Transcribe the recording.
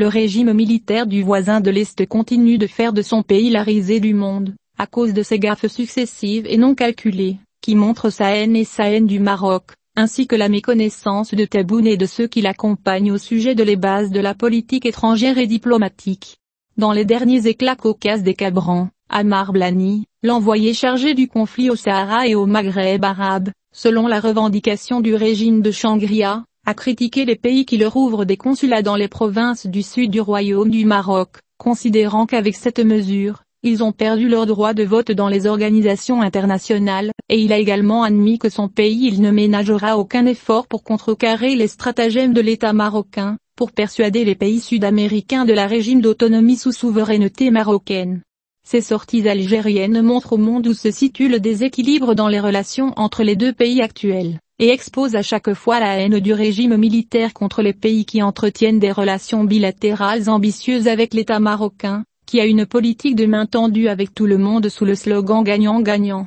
le régime militaire du voisin de l'Est continue de faire de son pays la risée du monde, à cause de ses gaffes successives et non calculées, qui montrent sa haine et sa haine du Maroc, ainsi que la méconnaissance de Taboun et de ceux qui l'accompagnent au sujet de les bases de la politique étrangère et diplomatique. Dans les derniers éclats caucases des Cabrans, Amar Blani, l'envoyé chargé du conflit au Sahara et au Maghreb arabe, selon la revendication du régime de Shangria, a critiqué les pays qui leur ouvrent des consulats dans les provinces du sud du royaume du Maroc, considérant qu'avec cette mesure, ils ont perdu leur droit de vote dans les organisations internationales, et il a également admis que son pays il ne ménagera aucun effort pour contrecarrer les stratagèmes de l'État marocain, pour persuader les pays sud-américains de la régime d'autonomie sous souveraineté marocaine. Ces sorties algériennes montrent au monde où se situe le déséquilibre dans les relations entre les deux pays actuels et expose à chaque fois la haine du régime militaire contre les pays qui entretiennent des relations bilatérales ambitieuses avec l'État marocain, qui a une politique de main tendue avec tout le monde sous le slogan gagnant-gagnant.